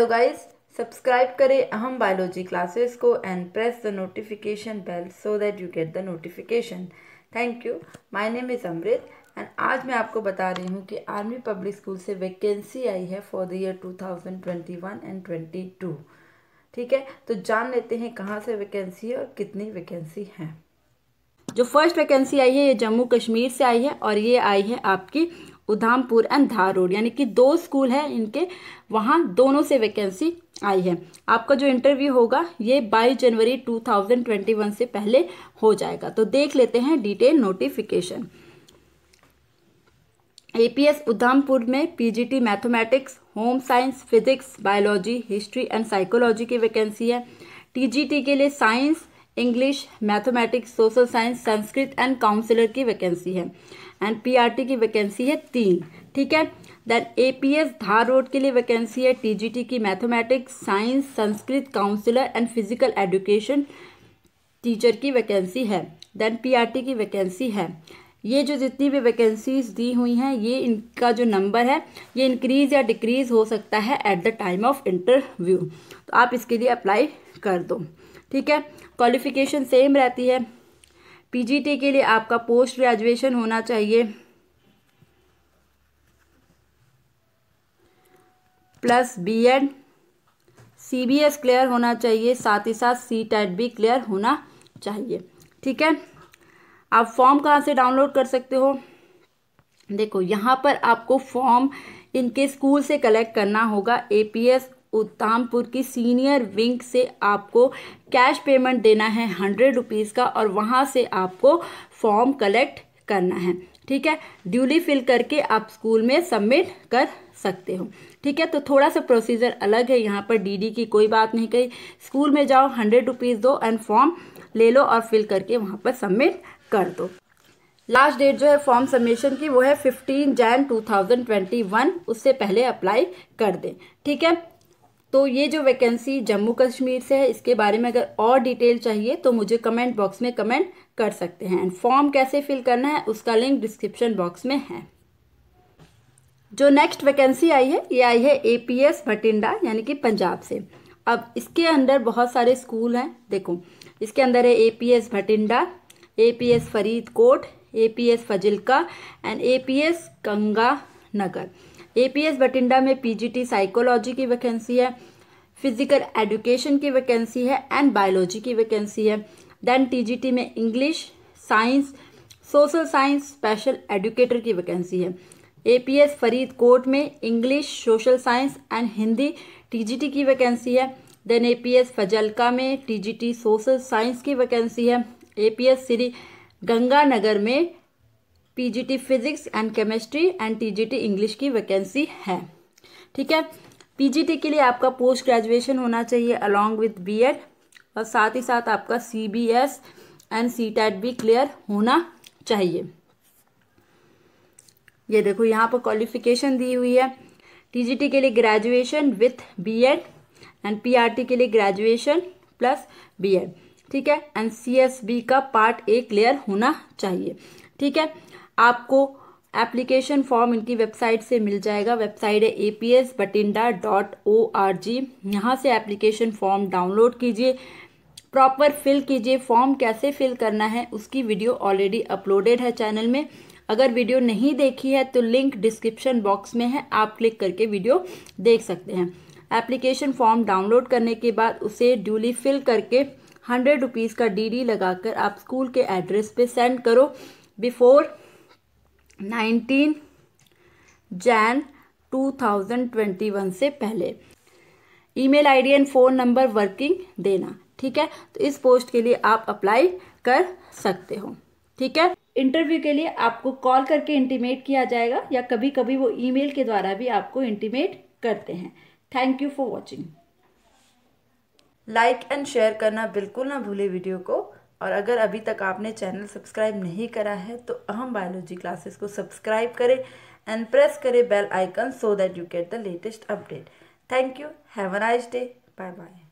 hello guys subscribe करें Aham biology classes को and press the notification bell so that you get the notification thank you my name is Amrit and आज मैं आपको बता रही हूँ कि आर्मी पब्लिक स्कूल से वैकेंसी आई है फॉर द ईयर 2021 एंड 22 ठीक है तो जान लेते हैं कहाँ से वैकेंसी है और कितनी वैकेंसी है जो फर्स्ट वैकेंसी आई है ये जम्मू कश्मीर से आई है और ये आई है आपकी उधामपुर एंड धार रोड यानी कि दो स्कूल है इनके वहाँ दोनों से वैकेंसी आई है आपका जो इंटरव्यू होगा ये 22 जनवरी 2021 से पहले हो जाएगा तो देख लेते हैं डिटेल नोटिफिकेशन एपीएस उधमपुर में PGT mathematics home science physics biology history and psychology की वैकेंसी है टीजीटी के लिए science English mathematics social science Sanskrit and counsellor की वैकेंसी है एंड पीआरटी की वैकेंसी है तीन ठीक है देन एपीएस धार रोड के लिए वैकेंसी है टीजीटी की mathematics science Sanskrit counsellor and physical education teacher की वैकेंसी है देन पीआरटी की वैकेंसी है ये जो जितनी भी वैकेंसीज दी हुई हैं ये इनका जो नंबर है ये इंक्रीज़ या डिक्रीज़ हो सकता है at the time of interview तो आप इसके लिए अप्लाई कर दो ठीक है क्वालिफिकेशन सेम रहती है पीजीटी के लिए आपका पोस्ट ग्रेजुएशन होना चाहिए प्लस बीएड सीबीएस क्लियर होना चाहिए साथ ही साथ सी टेट भी क्लियर होना चाहिए ठीक है आप फॉर्म कहाँ से डाउनलोड कर सकते हो देखो यहाँ पर आपको फॉर्म इनके स्कूल से कलेक्ट करना होगा ए पी एस उत्तमपुर की सीनियर विंग से आपको कैश पेमेंट देना है हंड्रेड रुपीज़ का और वहाँ से आपको फॉर्म कलेक्ट करना है ठीक है ड्यूली फिल करके आप स्कूल में सबमिट कर सकते हो ठीक है तो थोड़ा सा प्रोसीजर अलग है यहाँ पर डीडी की कोई बात नहीं कही स्कूल में जाओ हंड्रेड रुपीज़ दो एंड फॉर्म ले लो और फिल करके वहाँ पर सबमिट कर दो लास्ट डेट जो है फॉर्म सबमिशन की वो है 15 जैन 2021 उससे पहले अप्लाई कर दें ठीक है तो ये जो वैकेंसी जम्मू कश्मीर से है इसके बारे में अगर और डिटेल चाहिए तो मुझे कमेंट बॉक्स में कमेंट कर सकते हैं एंड फॉर्म कैसे फिल करना है उसका लिंक डिस्क्रिप्शन बॉक्स में है जो नेक्स्ट वैकेंसी आई है ये आई है एपीएस भटिंडा यानी कि पंजाब से अब इसके अंदर बहुत सारे स्कूल हैं देखो इसके अंदर है S Bhatinda A P S Faridkot A P S Fazilka and A P Ganga Nagar APS Bathinda में पीजीटी साइकोलॉजी की वैकेंसी है फिजिकल एजुकेशन की वैकेंसी है एंड बायोलॉजी की वैकेंसी है देन टीजीटी में English science social science special educator की वैकेंसी है एपीएस फरीदकोट में English social science and Hindi TGT की वैकेंसी है देन एपीएस फजलका में टीजीटी सोशल साइंस की वैकेंसी है एपीएस श्री गंगानगर में PGT physics and chemistry and TGT English की वैकेंसी है ठीक है पीजीटी के लिए आपका पोस्ट ग्रेजुएशन होना चाहिए अलॉन्ग विथ बीएड और साथ ही साथ आपका सीबीएस एंड सी टैट भी क्लियर होना चाहिए ये देखो यहाँ पर क्वालिफिकेशन दी हुई है टीजीटी के लिए graduation with BEd and PRT के लिए ग्रेजुएशन प्लस बीएड ठीक है एंड सीएसबी का पार्ट ए क्लियर होना चाहिए ठीक है आपको एप्लीकेशन फॉर्म इनकी वेबसाइट से मिल जाएगा वेबसाइट है A P S Batinda dot O R G यहाँ से एप्लीकेशन फॉर्म डाउनलोड कीजिए प्रॉपर फिल कीजिए फॉर्म कैसे फिल करना है उसकी वीडियो ऑलरेडी अपलोडेड है चैनल में अगर वीडियो नहीं देखी है तो लिंक डिस्क्रिप्शन बॉक्स में है आप क्लिक करके वीडियो देख सकते हैं एप्लीकेशन फॉर्म डाउनलोड करने के बाद उसे ड्यूली फिल करके हंड्रेड रुपीज़ का डीडी लगाकर आप स्कूल के एड्रेस पे सेंड करो बिफोर 19 जैन 2021 से पहले email ID and phone number working देना ठीक है तो इस पोस्ट के लिए आप अप्लाई कर सकते हो ठीक है इंटरव्यू के लिए आपको कॉल करके इंटीमेट किया जाएगा या कभी कभी वो ईमेल के द्वारा भी आपको इंटीमेट करते हैं thank you for watching like and share करना बिल्कुल ना भूले वीडियो को और अगर अभी तक आपने चैनल सब्सक्राइब नहीं करा है तो अहम बायोलॉजी क्लासेस को सब्सक्राइब करें एंड प्रेस करें bell icon so that you get the latest update thank you have a nice day bye bye